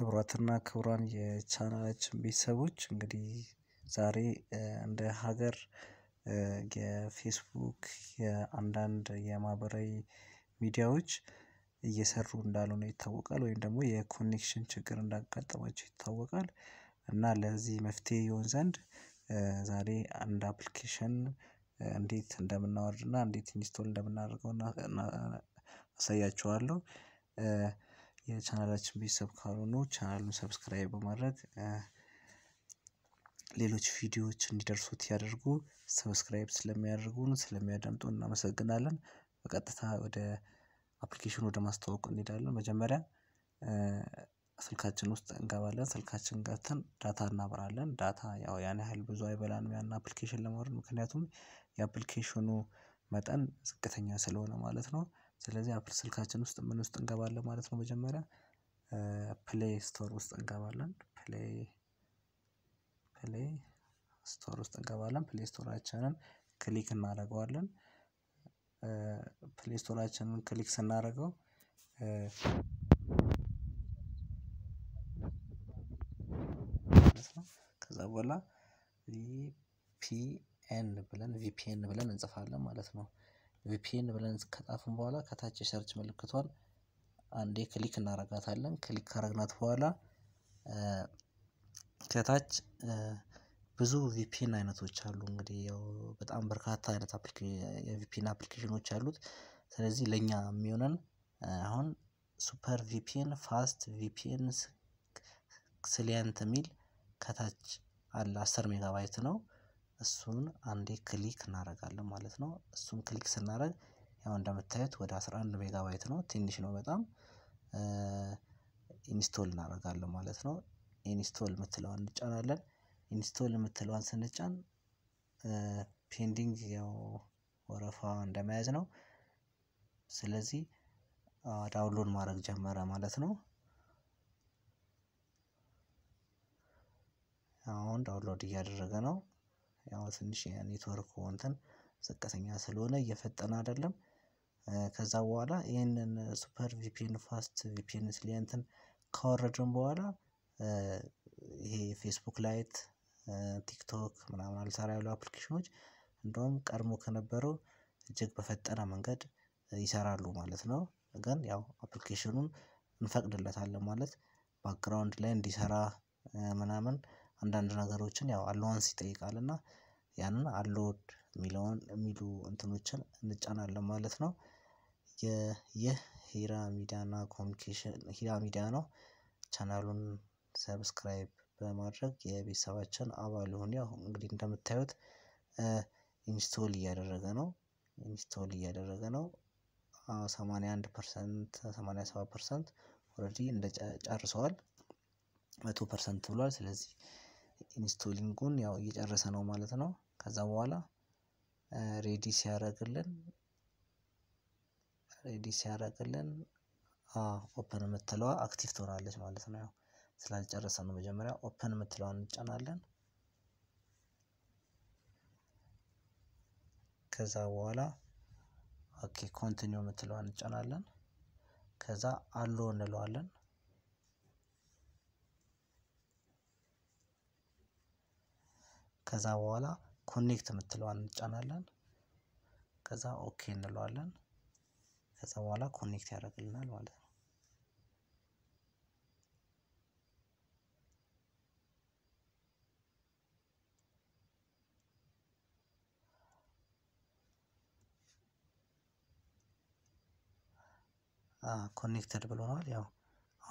ክቡራትና ክብሯን የቻናላችን ቤተሰቦች እንግዲህ ዛሬ እንደ ሀገር የፌስቡክ የአንዳንድ የማህበራዊ ሚዲያዎች እየሰሩ እንዳልሆነ ይታወቃል። ወይም ደግሞ የኮኔክሽን ችግር እንዳጋጠማቸው ይታወቃል። እና ለዚህ መፍትሄ ይሆን ዘንድ ዛሬ አንድ አፕሊኬሽን እንዴት እንደምናወርድና እንዴት ኢንስቶል እንደምናደርገው አሳያቸዋለሁ። የቻናላችን ቤተሰብ ካልሆኑ ቻናሉን ሰብስክራይብ በማድረግ ሌሎች ቪዲዮዎች እንዲደርሱት ያደርጉ። ሰብስክራይብ ስለሚያደርጉን ስለሚያዳምጡ እናመሰግናለን። በቀጥታ ወደ አፕሊኬሽን ወደ ማስተዋወቅ እንሄዳለን። መጀመሪያ ስልካችን ውስጥ እንገባለን። ስልካችን ገብተን ዳታ እናበራለን። ዳታ ያው ያን ያህል ብዙ አይበላንም ያን አፕሊኬሽን ለማውረድ፣ ምክንያቱም የአፕሊኬሽኑ መጠን ዝቅተኛ ስለሆነ ማለት ነው። ስለዚህ አፕል ስልካችን ውስጥ ምን ውስጥ እንገባለን ማለት ነው መጀመሪያ ፕሌይ ስቶር ውስጥ እንገባለን ፕሌይ ፕሌይ ስቶር ውስጥ እንገባለን ፕሌይ ስቶራችንን ክሊክ እናደርገዋለን። ፕሌይ ስቶራችንን ክሊክ ስናደርገው ከዛ በኋላ ቪፒኤን ብለን ቪፒኤን ብለን እንጽፋለን ማለት ነው ቪፒኤን ብለን ከጻፍን በኋላ ከታች የሰርች ምልክቷን አንዴ ክሊክ እናረጋታለን። ክሊክ ካረግናት በኋላ ከታች ብዙ ቪፒኤን አይነቶች አሉ። እንግዲህ ያው በጣም በርካታ አይነት የቪፒኤን አፕሊኬሽኖች አሉት። ስለዚህ ለእኛ የሚሆነን አሁን ሱፐር ቪፒኤን፣ ፋስት ቪፒኤን፣ ስሊያንት የሚል ከታች አለ። አስር ሜጋባይት ነው። እሱን አንዴ ክሊክ እናደርጋለን ማለት ነው። እሱን ክሊክ ስናደርግ ያው እንደምታዩት ወደ 11 ሜጋባይት ነው፣ ትንሽ ነው በጣም። ኢንስቶል እናደርጋለን ማለት ነው። ኢንስቶል የምትለዋን እንጫናለን። ኢንስቶል የምትለዋን ስንጫን ፔንዲንግ ያው ወረፋ እንደመያዝ ነው። ስለዚህ ዳውንሎድ ማድረግ ጀመረ ማለት ነው። አሁን ዳውንሎድ እያደረገ ነው። ያው ትንሽ የኔትወርክ እንትን ዝቅተኛ ስለሆነ እየፈጠነ አይደለም። ከዛ በኋላ ይህንን ሱፐር ቪፒን ፋስት ቪፒን ስሊንትን ካወረድን በኋላ ይሄ ፌስቡክ ላይት ቲክቶክ ምናምን አልሰራ ያሉ አፕሊኬሽኖች እንደውም ቀድሞ ከነበረው እጅግ በፈጠነ መንገድ ይሰራሉ ማለት ነው። ግን ያው አፕሊኬሽኑን እንፈቅድለታለን ማለት ባክግራውንድ ላይ እንዲሰራ ምናምን አንዳንድ ነገሮችን ያው አለዋንስ ይጠይቃል እና ያንን አልወድ የሚለውን የሚሉ እንትኖችን እንጫናለን ማለት ነው። ይህ ሂራ ሚዲያና ኮሚኒኬሽን ሂራ ሚዲያ ነው። ቻናሉን ሰብስክራይብ በማድረግ የቤተሰባችን አባል ሆኑ። ያው እንግዲህ እንደምታዩት ኢንስቶል እያደረገ ነው ኢንስቶል እያደረገ ነው። ሰማንያ አንድ ፐርሰንት ሰማንያ ሰባት ፐርሰንት ኦልሬዲ እንደ ጨርሰዋል። መቶ ፐርሰንት ብሏል። ስለዚህ ኢንስቶሊንጉን ያው እየጨረሰ ነው ማለት ነው። ከዛ በኋላ ሬዲ ሲያደርግልን ሬዲ ሲያደርግልን ኦፕን የምትለዋ አክቲቭ ትሆናለች ማለት ነው። ያው ስላልጨረሰ ነው መጀመሪያ ኦፕን የምትለዋ እንጫናለን። ከዛ በኋላ ኦኬ ኮንቲኒው የምትለዋ እንጫናለን። ከዛ አሎ እንለዋለን። ከዛ በኋላ ኮኔክት የምትለዋን እንጫናለን። ከዛ ኦኬ እንለዋለን። ከዛ በኋላ ኮኔክት ያደርግልናል ማለት ነው። ኮኔክትድ ብሎናል። ያው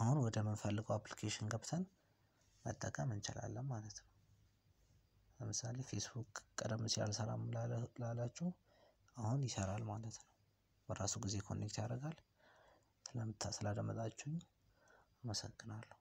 አሁን ወደ ምንፈልገው አፕሊኬሽን ገብተን መጠቀም እንችላለን ማለት ነው። ለምሳሌ ፌስቡክ ቀደም ሲል አልሰራም ላላችሁ አሁን ይሰራል ማለት ነው። በራሱ ጊዜ ኮኔክት ያደርጋል። ስለምታ ስላደመጣችሁኝ አመሰግናለሁ